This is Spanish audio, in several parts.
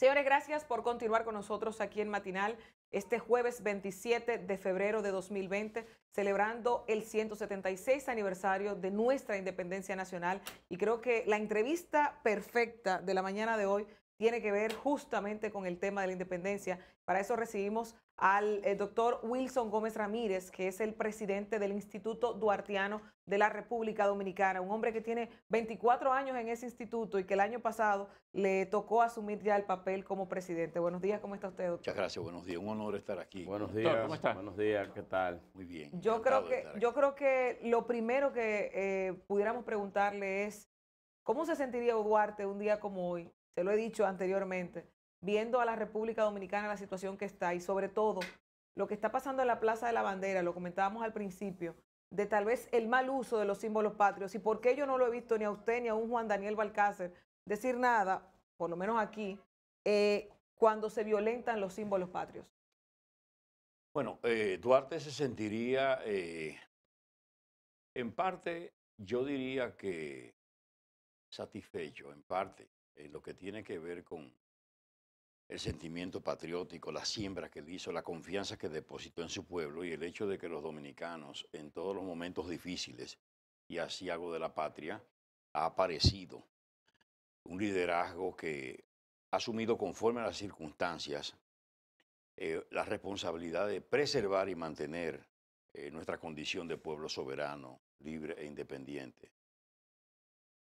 Señores, gracias por continuar con nosotros aquí en Matinal este jueves 27 de febrero de 2020, celebrando el 176 aniversario de nuestra independencia nacional. Y creo que la entrevista perfecta de la mañana de hoy tiene que ver justamente con el tema de la independencia. Para eso recibimos al eh, doctor Wilson Gómez Ramírez, que es el presidente del Instituto Duartiano de la República Dominicana, un hombre que tiene 24 años en ese instituto y que el año pasado le tocó asumir ya el papel como presidente. Buenos días, ¿cómo está usted, doctor? Muchas gracias, buenos días, un honor estar aquí. Buenos días, ¿cómo está? Buenos días, ¿qué tal? Muy bien. Yo creo, que, yo creo que lo primero que eh, pudiéramos preguntarle es, ¿cómo se sentiría Duarte un día como hoy se lo he dicho anteriormente, viendo a la República Dominicana la situación que está y sobre todo lo que está pasando en la Plaza de la Bandera, lo comentábamos al principio, de tal vez el mal uso de los símbolos patrios y por qué yo no lo he visto ni a usted ni a un Juan Daniel Balcácer decir nada, por lo menos aquí, eh, cuando se violentan los símbolos patrios. Bueno, eh, Duarte se sentiría, eh, en parte, yo diría que satisfecho, en parte, en eh, lo que tiene que ver con el sentimiento patriótico, la siembra que él hizo, la confianza que depositó en su pueblo y el hecho de que los dominicanos en todos los momentos difíciles y hago de la patria ha aparecido un liderazgo que ha asumido conforme a las circunstancias eh, la responsabilidad de preservar y mantener eh, nuestra condición de pueblo soberano, libre e independiente.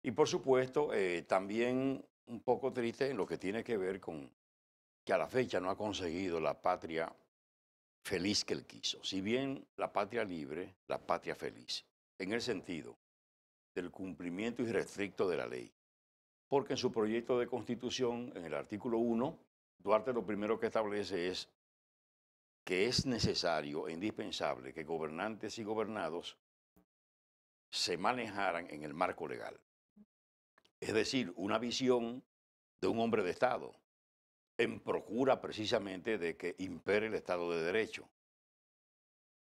Y por supuesto, también un poco triste en lo que tiene que ver con que a la fecha no ha conseguido la patria feliz que él quiso. Si bien la patria libre, la patria feliz, en el sentido del cumplimiento irrestricto de la ley. Porque en su proyecto de constitución, en el artículo 1, Duarte lo primero que establece es que es necesario e indispensable que gobernantes y gobernados se manejaran en el marco legal es decir, una visión de un hombre de Estado, en procura precisamente de que impere el Estado de Derecho.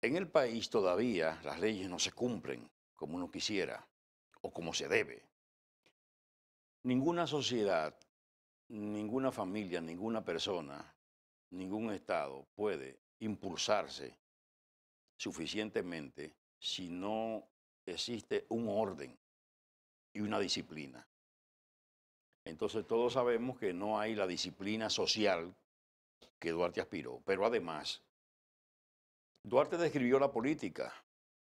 En el país todavía las leyes no se cumplen como uno quisiera o como se debe. Ninguna sociedad, ninguna familia, ninguna persona, ningún Estado puede impulsarse suficientemente si no existe un orden y una disciplina. Entonces todos sabemos que no hay la disciplina social que Duarte aspiró. Pero además, Duarte describió la política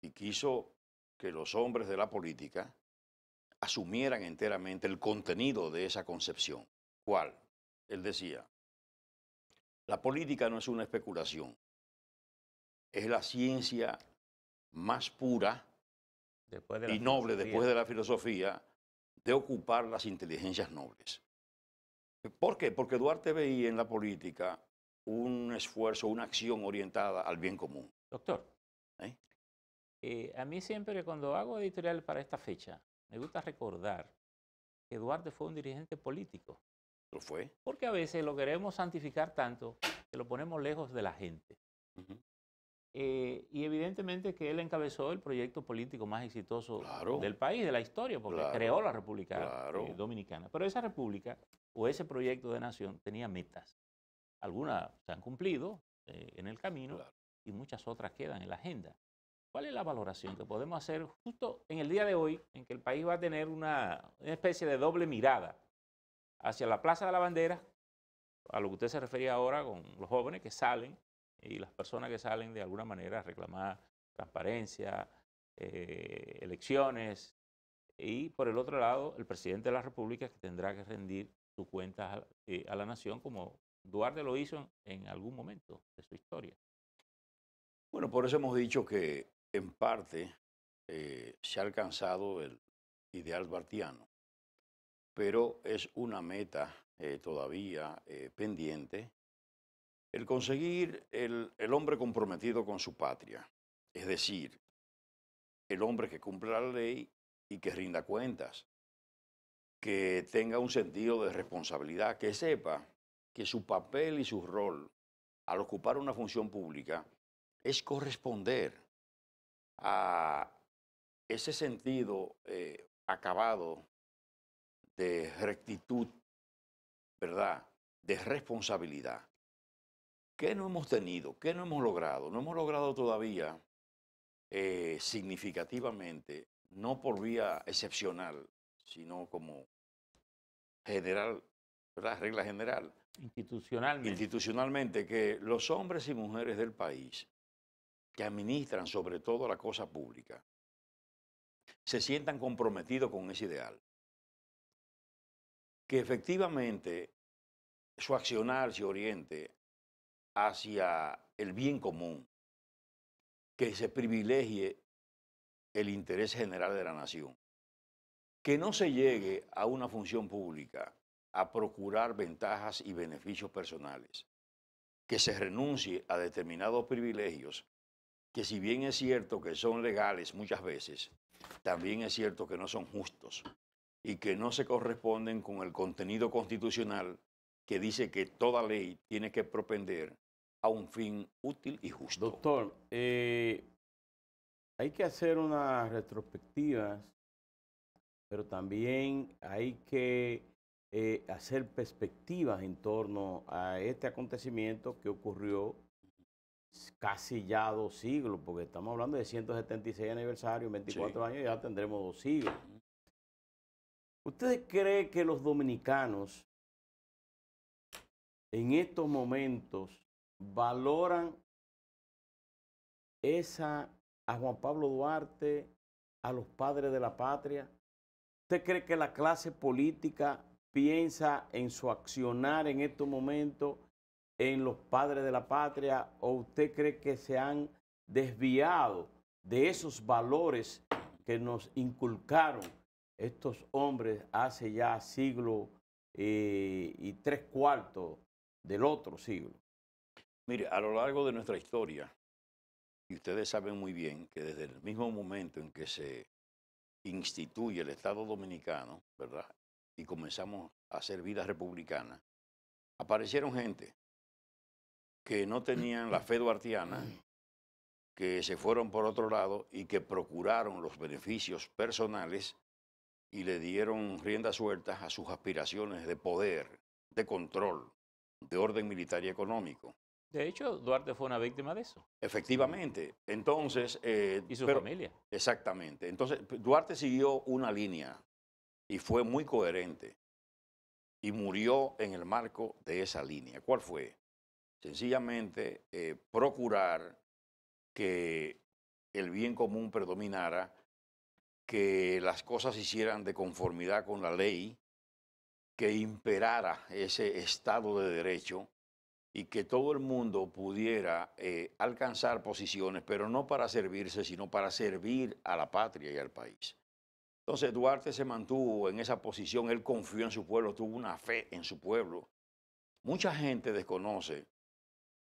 y quiso que los hombres de la política asumieran enteramente el contenido de esa concepción. ¿Cuál? Él decía, la política no es una especulación, es la ciencia más pura y noble después de la filosofía de ocupar las inteligencias nobles. ¿Por qué? Porque Duarte veía en la política un esfuerzo, una acción orientada al bien común. Doctor, ¿Eh? Eh, a mí siempre cuando hago editorial para esta fecha, me gusta recordar que Duarte fue un dirigente político. ¿Lo fue? Porque a veces lo queremos santificar tanto que lo ponemos lejos de la gente. Eh, y evidentemente que él encabezó el proyecto político más exitoso del país, de la historia, porque creó la República eh, Dominicana. Pero esa república o ese proyecto de nación tenía metas. Algunas se han cumplido eh, en el camino y muchas otras quedan en la agenda. ¿Cuál es la valoración que podemos hacer justo en el día de hoy, en que el país va a tener una especie de doble mirada hacia la Plaza de la Bandera, a lo que usted se refería ahora con los jóvenes que salen y las personas que salen de alguna manera a reclamar transparencia, eh, elecciones, y por el otro lado, el presidente de la República que tendrá que rendir su cuenta eh, a, la nación como Duarte lo hizo en, algún momento de su historia. Bueno, por eso hemos dicho que en parte eh, se ha alcanzado el ideal bartiano pero es una meta todavía pendiente el conseguir el, hombre comprometido con su patria, es decir, el hombre que cumple la ley y que rinda cuentas, que tenga un sentido de responsabilidad, que sepa que su papel y su rol al ocupar una función pública es corresponder a ese sentido eh, acabado de rectitud, ¿verdad? De responsabilidad. ¿Qué no hemos tenido? ¿Qué no hemos logrado? No hemos logrado todavía eh, significativamente, no por vía excepcional, sino como general, ¿verdad? regla general. Institucionalmente. Institucionalmente, que los hombres y mujeres del país que administran sobre todo la cosa pública se sientan comprometidos con ese ideal. Que efectivamente su accionar se oriente hacia el bien común, que se privilegie el interés general de la nación, que no se llegue a una función pública a procurar ventajas y beneficios personales, que se renuncie a determinados privilegios que si bien es cierto que son legales muchas veces, también es cierto que no son justos y que no se corresponden con el contenido constitucional que dice que toda ley tiene que propender un fin útil y justo. Doctor, eh, hay que hacer unas retrospectivas, pero también hay que eh, hacer perspectivas en torno a este acontecimiento que ocurrió casi ya dos siglos, porque estamos hablando de 176 aniversario, 24 años, ya tendremos dos siglos. ¿Usted cree que los dominicanos en estos momentos valoran esa a Juan Pablo Duarte, a los padres de la patria? ¿Usted cree que la clase política piensa en su accionar en estos momentos en los padres de la patria o usted cree que se han desviado de esos valores que nos inculcaron estos hombres hace ya siglo eh, y tres cuartos del otro siglo? Mire, a lo largo de nuestra historia, y ustedes saben muy bien que desde el mismo momento en que se instituye el Estado Dominicano, ¿verdad? Y comenzamos a hacer vida republicana, aparecieron gente que no tenían la fe duartiana, que se fueron por otro lado y que procuraron los beneficios personales y le dieron rienda suelta a sus aspiraciones de poder, de control, de orden militar y económico. De hecho, Duarte fue una víctima de eso. Efectivamente. Entonces. Eh, y su familia. Exactamente. Entonces, Duarte siguió una línea y fue muy coherente. Y murió en el marco de esa línea. ¿Cuál fue? Sencillamente eh, procurar que el bien común predominara, que las cosas se hicieran de conformidad con la ley, que imperara ese Estado de Derecho y que todo el mundo pudiera eh, alcanzar posiciones, pero no para servirse, sino para servir a la patria y al país. Entonces Duarte se mantuvo en esa posición, él confió en su pueblo, tuvo una fe en su pueblo. Mucha gente desconoce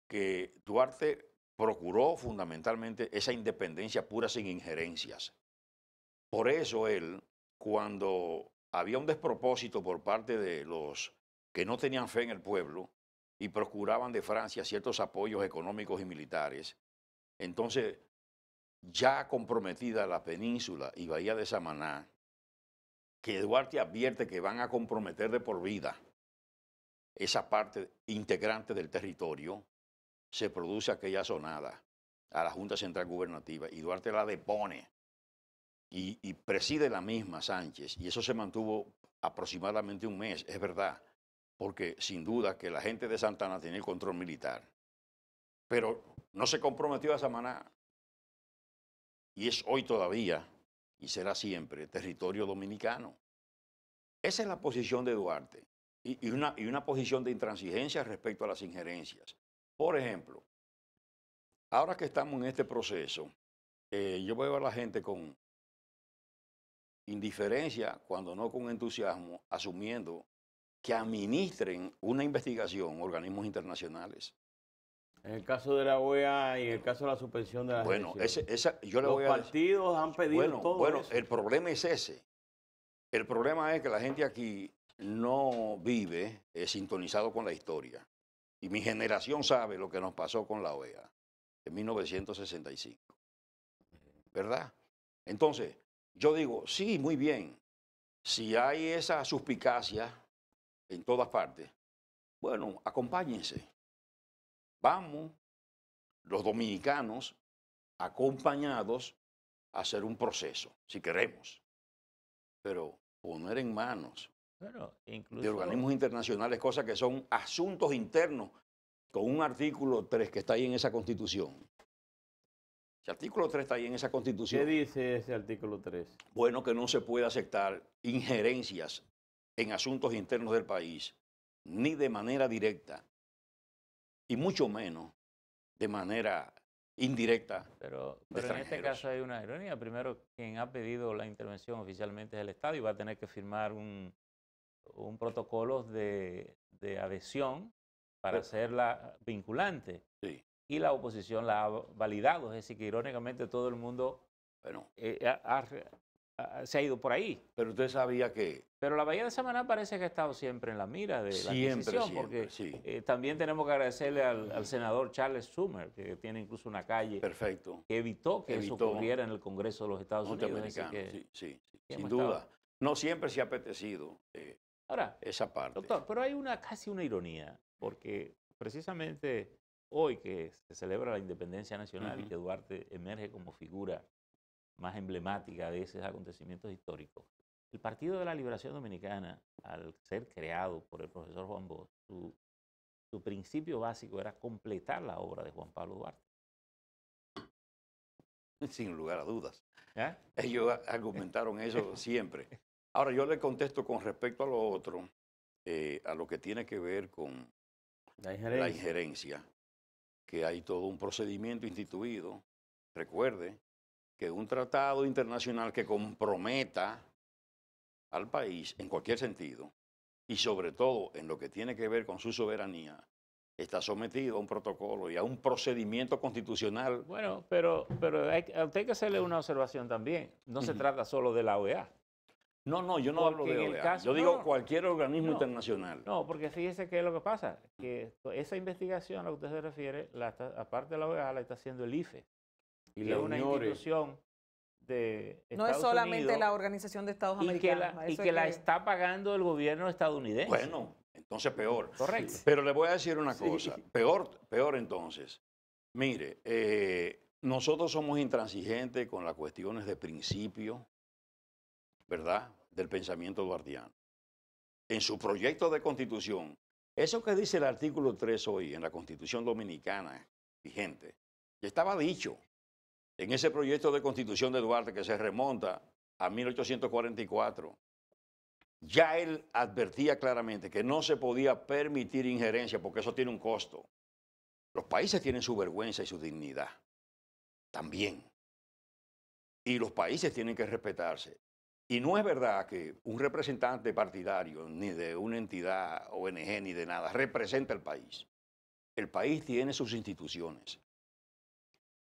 que Duarte procuró fundamentalmente esa independencia pura sin injerencias. Por eso él, cuando había un despropósito por parte de los que no tenían fe en el pueblo, y procuraban de Francia ciertos apoyos económicos y militares. Entonces, ya comprometida la península y Bahía de Samaná, que Duarte advierte que van a comprometer de por vida esa parte integrante del territorio, se produce aquella sonada a la Junta Central Gubernativa y Duarte la depone y, y preside la misma Sánchez y eso se mantuvo aproximadamente un mes, es verdad, porque sin duda que la gente de Santana tiene el control militar, pero no se comprometió a Samaná y es hoy todavía y será siempre territorio dominicano. Esa es la posición de Duarte y, una, y una posición de intransigencia respecto a las injerencias. Por ejemplo, ahora que estamos en este proceso, eh, yo veo a la gente con indiferencia, cuando no con entusiasmo, asumiendo que administren una investigación organismos internacionales. En el caso de la OEA y en el caso de la suspensión de la Bueno, yo le voy a partidos han pedido bueno, todo Bueno, el problema es ese. El problema es que la gente aquí no vive eh, sintonizado con la historia. Y mi generación sabe lo que nos pasó con la OEA en 1965. ¿Verdad? Entonces, yo digo, sí, muy bien. Si hay esa suspicacia en todas partes. Bueno, acompáñense. Vamos, los dominicanos, acompañados a hacer un proceso, si queremos. Pero poner en manos de organismos internacionales cosas que son asuntos internos, con un artículo 3 que está ahí en esa constitución. Ese artículo 3 está ahí en esa constitución. ¿Qué dice ese artículo 3? Bueno, que no se puede aceptar injerencias en asuntos internos del país, ni de manera directa, y mucho menos de manera indirecta. Pero, pero en este caso hay una ironía. Primero, quien ha pedido la intervención oficialmente es el Estado y va a tener que firmar un, protocolo de, adhesión para hacerla vinculante. Y la oposición la ha validado. Es decir, que irónicamente todo el mundo bueno, eh, se ha ido por ahí. Pero usted sabía que... Pero la Bahía de Samaná parece que ha estado siempre en la mira de la decisión. porque sí. Eh, también tenemos que agradecerle al, senador Charles Schumer, que tiene incluso una calle Perfecto. que evitó que eso ocurriera en el Congreso de los Estados Unidos. sí, sí, sin duda. No siempre se ha apetecido eh, Ahora, esa parte. Doctor, pero hay una casi una ironía, porque precisamente hoy que se celebra la independencia nacional y que Duarte emerge como figura más emblemática de esos acontecimientos históricos. El Partido de la Liberación Dominicana, al ser creado por el profesor Juan Bosch, su, principio básico era completar la obra de Juan Pablo Duarte. Sin lugar a dudas. Ellos argumentaron eso siempre. Ahora yo le contesto con respecto a lo otro, eh, a lo que tiene que ver con la injerencia. la injerencia, que hay todo un procedimiento instituido. Recuerde que un tratado internacional que comprometa al país en cualquier sentido y sobre todo en lo que tiene que ver con su soberanía está sometido a un protocolo y a un procedimiento constitucional. Bueno, pero, pero usted hay que hacerle una observación también. No se trata solo de la OEA. No, no, yo no hablo de OEA. yo digo cualquier organismo internacional. No, porque fíjese qué es lo que pasa. Que esa investigación a la que usted se refiere, la aparte de la OEA, la está haciendo el IFE y es una institución de Estados No es solamente la Organización de Estados y Que la, y que, la está pagando el gobierno estadounidense. Bueno, entonces peor. Correcto. Pero le voy a decir una cosa, peor, peor entonces. Mire, eh, nosotros somos intransigentes con las cuestiones de principio, ¿verdad? Del pensamiento guardiano. En su proyecto de constitución, eso que dice el artículo 3 hoy en la constitución dominicana vigente, ya estaba dicho. En ese proyecto de constitución de Duarte que se remonta a 1844, ya él advertía claramente que no se podía permitir injerencia porque eso tiene un costo. Los países tienen su vergüenza y su dignidad también. Y los países tienen que respetarse. Y no es verdad que un representante partidario, ni de una entidad, ONG, ni de nada, representa al país. El país tiene sus instituciones.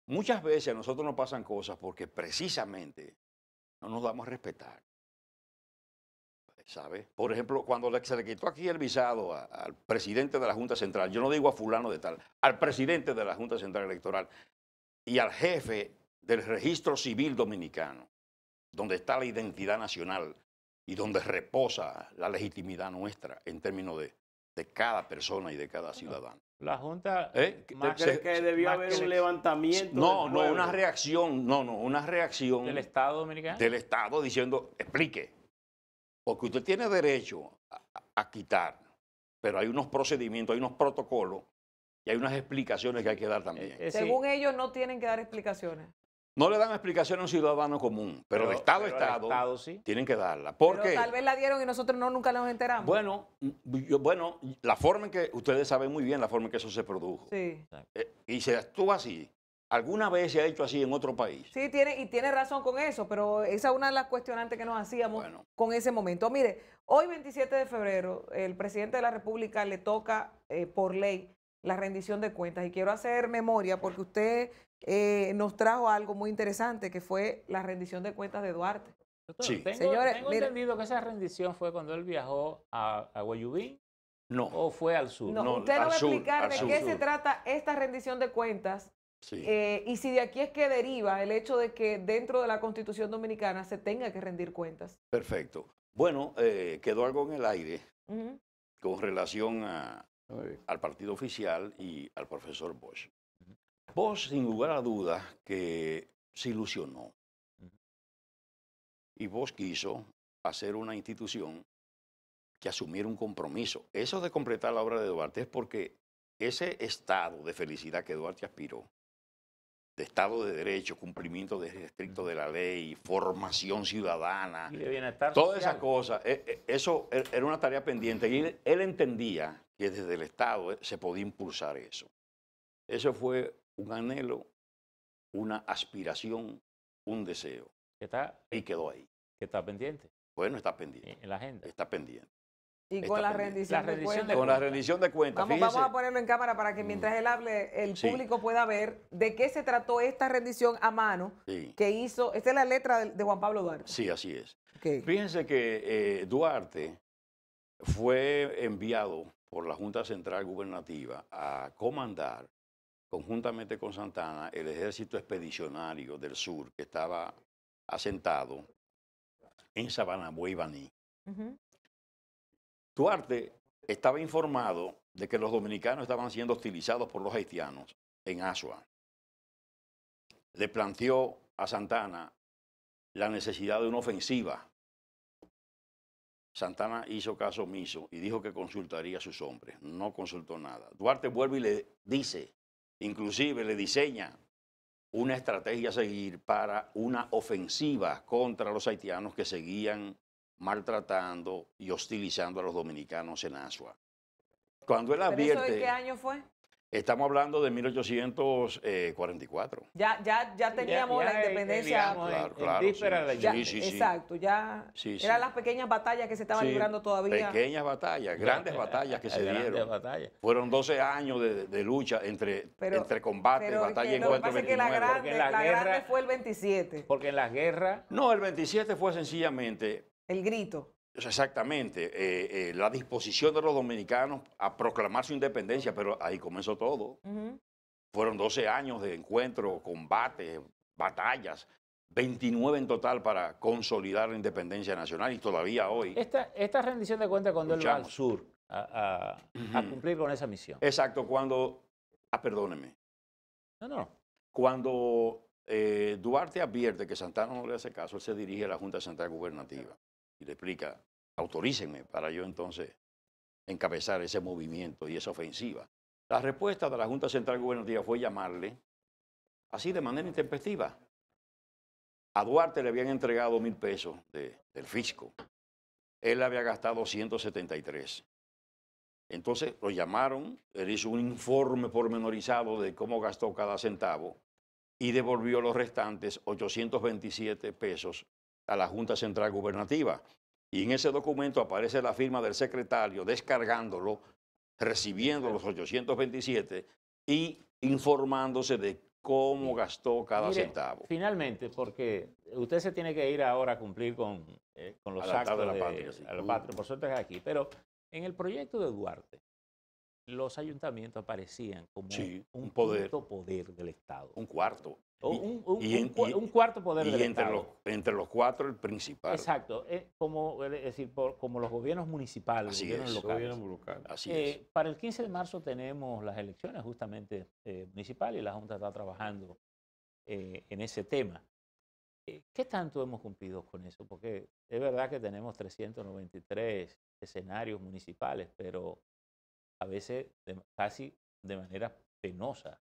Muchas veces a nosotros nos pasan cosas porque precisamente no nos damos a respetar. ¿Sabe? Por ejemplo, cuando se le quitó aquí el visado al presidente de la Junta Central, yo no digo a fulano de tal, al presidente de la Junta Central Electoral y al jefe del registro civil dominicano, donde está la identidad nacional y donde reposa la legitimidad nuestra en términos de cada persona y de cada ciudadano. La Junta eh, más que debió haber un levantamiento. No, no, una reacción, no, no, una reacción. ¿Del Estado dominicano? Del Estado diciendo, explique, porque usted tiene derecho a, quitar, pero hay unos procedimientos, hay unos protocolos y hay unas explicaciones que hay que dar también. Eh, eh, Según ellos no tienen que dar explicaciones. No le dan explicación a un ciudadano común, pero, de Estado a Estado, sí. tienen que darla. Porque tal vez la dieron y nosotros no nunca nos enteramos. Bueno, mm, bueno, la forma en que ustedes saben muy bien la forma en que eso se produjo. Sí. Eh, y se actúa así. ¿Alguna vez se ha hecho así en otro país? Sí, tiene, y tiene razón con eso, pero esa es una de las cuestionantes que nos hacíamos con ese momento. Mire, hoy 27 de febrero, el presidente de la República le toca eh, por ley la rendición de cuentas. Y quiero hacer memoria porque usted eh, nos trajo algo muy interesante que fue la rendición de cuentas de Duarte. sí. tengo, Señores, tengo entendido que esa rendición fue cuando él viajó a, a No. ¿O fue al sur? No, no usted no va a explicar de qué se trata esta rendición de cuentas eh, y si de aquí es que deriva el hecho de que dentro de la Constitución Dominicana se tenga que rendir cuentas. Perfecto. Bueno, eh, quedó algo en el aire con relación al partido oficial y al profesor Bosch. Vos, sin lugar a dudas, que se ilusionó y vos quiso hacer una institución que asumiera un compromiso. Eso de completar la obra de Duarte es porque ese estado de felicidad que Duarte aspiró, de Estado de Derecho, cumplimiento de estricto de la ley, formación ciudadana, toda esa cosa, e, e, eso e, era una tarea pendiente. Y él entendía que desde el Estado eh, se podía impulsar eso. Eso fue un anhelo, una aspiración, un deseo. Y quedó ahí. ¿Qué está pendiente? Bueno, está pendiente. En la agenda. Está pendiente. Y con la rendición, de cuentas. Vamos, a ponerlo en cámara para que mm. mientras él hable, el público pueda ver de qué se trató esta rendición a mano que hizo. Esta es la letra de, Juan Pablo Duarte. Sí, así es. Fíjense que eh, Duarte fue enviado por la Junta Central Gubernativa a comandar conjuntamente con Santana, el ejército expedicionario del sur que estaba asentado en Sabana buevaní Duarte estaba informado de que los dominicanos estaban siendo hostilizados por los haitianos en Asua. Le planteó a Santana la necesidad de una ofensiva. Santana hizo caso omiso y dijo que consultaría a sus hombres. No consultó nada. Duarte vuelve y le dice Inclusive le diseña una estrategia a seguir para una ofensiva contra los haitianos que seguían maltratando y hostilizando a los dominicanos en Asua. Cuando él advierte... qué año fue? Estamos hablando de 1844. Eh, ya, ya, ya teníamos la eh, independencia. ya, exacto, ya eran las pequeñas batallas que se estaban librando todavía. Pequeñas batallas, grandes batallas que se dieron. Fueron 12 años de, lucha entre, entre combate, batalla y encuentro. Lo que pasa que la fue el 27. Porque en las guerras... No, el 27 fue sencillamente... El grito. Exactamente, eh, eh, la disposición de los dominicanos a proclamar su independencia, pero ahí comenzó todo. Fueron 12 años de encuentro, combate, batallas, 29 en total para consolidar la independencia nacional y todavía hoy. Esta, rendición de cuenta cuando él va al sur a, cumplir con esa misión. Exacto, cuando, ah, perdóneme. No, no. Cuando eh, Duarte advierte que Santana no le hace caso, él se dirige a la Junta Central Gubernativa y le explica, autorícenme para yo entonces encabezar ese movimiento y esa ofensiva. La respuesta de la Junta Central Gubernativa fue llamarle, así de manera intempestiva. A Duarte le habían entregado mil pesos del fisco. Él había gastado 173. Entonces lo llamaron, él hizo un informe pormenorizado de cómo gastó cada centavo y devolvió los restantes 827 pesos a la Junta Central Gubernativa. Y en ese documento aparece la firma del secretario descargándolo, recibiendo los 827 y informándose de cómo gastó cada centavo. Finalmente, porque usted se tiene que ir ahora a cumplir con, eh, con los actos de la por suerte es aquí. Pero en el proyecto de Duarte, los ayuntamientos aparecían como un, poder del Estado. Un cuarto un, cuarto poder y del entre Los, entre los cuatro, el principal. Exacto. Eh, como, es decir, como los gobiernos municipales, Así gobiernos locales. Eh, para el 15 de marzo tenemos las elecciones justamente eh, municipales y la Junta está trabajando en ese tema. ¿Qué tanto hemos cumplido con eso? Porque es verdad que tenemos 393 escenarios municipales, pero a veces casi de manera penosa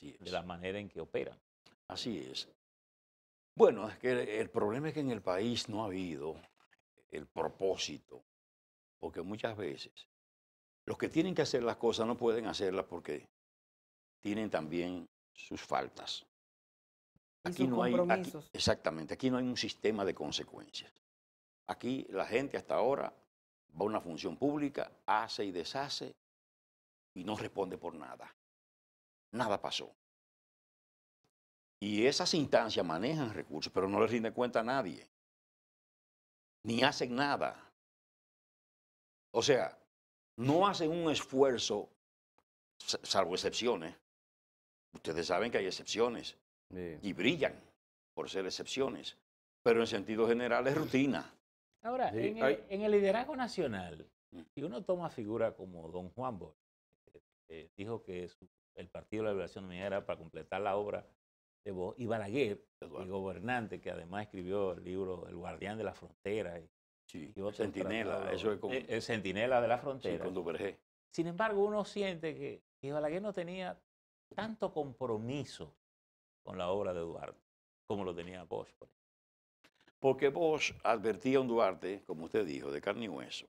de la manera en que operan. Así es. Bueno, es que el problema es que en el país no ha habido el propósito, porque muchas veces los que tienen que hacer las cosas no pueden hacerlas porque tienen también sus faltas. Aquí no hay exactamente, aquí no hay un sistema de consecuencias. Aquí la gente hasta ahora va a una función pública, hace y deshace y no responde por nada. Nada pasó. Y esas instancias manejan recursos, pero no les rinde cuenta a nadie. Ni hacen nada. O sea, no hacen un esfuerzo, salvo excepciones. Ustedes saben que hay excepciones y brillan por ser excepciones, pero en sentido general es rutina. Ahora, en, el, liderazgo nacional, mm. si uno toma figura como don Juan Bosch, eh, eh, dijo que el Partido de la Liberación Dominicana para completar la obra y Balaguer, el gobernante que además escribió el libro El Guardián de la Frontera. Y, sí, Sentinela, eso es eh, El, Sentinela de la Frontera. con Sin embargo, uno siente que, Balaguer no tenía tanto compromiso con la obra de Duarte como lo tenía Bosch. Porque Bosch advertía a un Duarte, como usted dijo, de carne y hueso.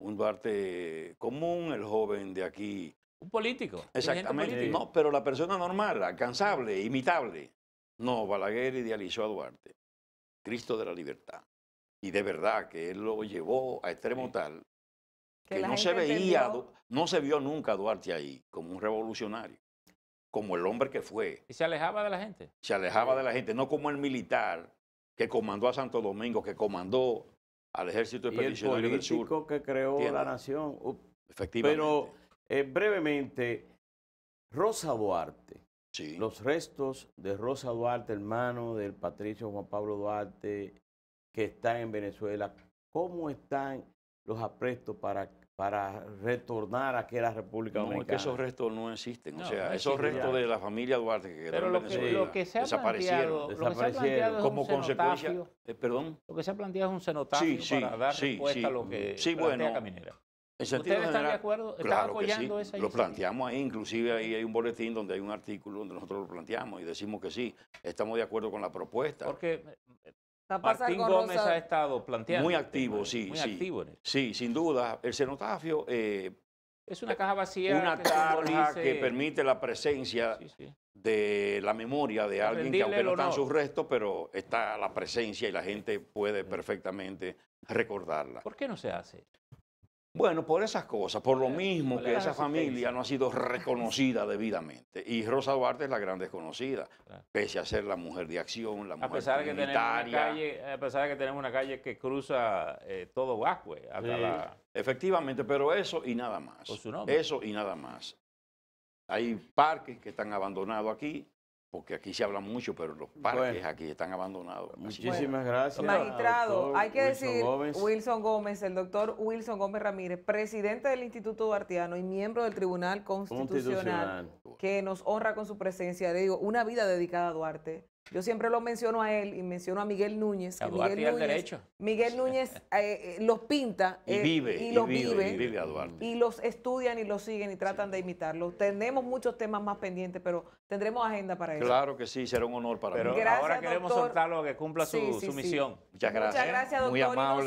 Un Duarte común, el joven de aquí político. Exactamente. No, pero la persona normal, alcanzable, imitable. No, Balaguer idealizó a Duarte, Cristo de la libertad. Y de verdad que él lo llevó a extremo tal que, no se veía, no se vio nunca a Duarte ahí como un revolucionario, como el hombre que fue. Y se alejaba de la gente. Se alejaba de la gente, no como el militar que comandó a Santo Domingo, que comandó al ejército expedicionario del sur. que creó la nación. Efectivamente. Pero eh, brevemente, Rosa Duarte. Los restos de Rosa Duarte, hermano del patricio Juan Pablo Duarte, que está en Venezuela. ¿Cómo están los aprestos para, para retornar a la República Dominicana? No, esos restos no existen. o sea, esos restos de la familia Duarte que quedaron en Venezuela desaparecieron. Como consecuencia. Eh, perdón. Lo que se ha planteado es un cenotafio para dar respuesta a lo que sí, bueno, ¿Ustedes están de acuerdo? Claro apoyando que sí. Lo planteamos ahí, inclusive ahí hay un boletín donde hay un artículo donde nosotros lo planteamos y decimos que sí, estamos de acuerdo con la propuesta. Porque eh, Martín Gómez ha estado planteando. Muy activo, sí. sí, Sí, sin duda. El cenotafio. Eh, es una caja vacía. Una que que permite la presencia de la memoria de alguien que, aunque no están sus restos, pero está la presencia y la gente puede perfectamente recordarla. ¿Por qué no se hace? Bueno, por esas cosas, por lo mismo que esa familia no ha sido reconocida debidamente. Y Rosa Duarte es la gran desconocida, pese a ser la mujer de acción, la mujer a pesar calle, A pesar de que tenemos una calle que cruza eh, todo Vacue. Efectivamente, pero eso y nada más. Eso y nada más. Hay parques que están abandonados aquí, porque aquí se habla mucho, pero los parques aquí están abandonados. Muchísimas gracias. Magistrado, hay que decir Wilson Gómez, el doctor Wilson Gómez Ramírez, presidente del Instituto Duarteano y miembro del Tribunal Constitucional, que nos honra con su presencia. Le digo, una vida dedicada a Duarte. Yo siempre lo menciono a él y menciono a Miguel Núñez. Miguel Núñez, Miguel eh, Núñez eh, los pinta y, eh, vive, y, los vive, y, los estudian y los siguen y tratan de imitarlo. Tenemos muchos temas más pendientes, pero tendremos agenda para eso. Claro que sí, será un honor para Ahora queremos soltarlo a que cumpla su, misión. Muchas gracias. Muchas gracias, doctor. Muy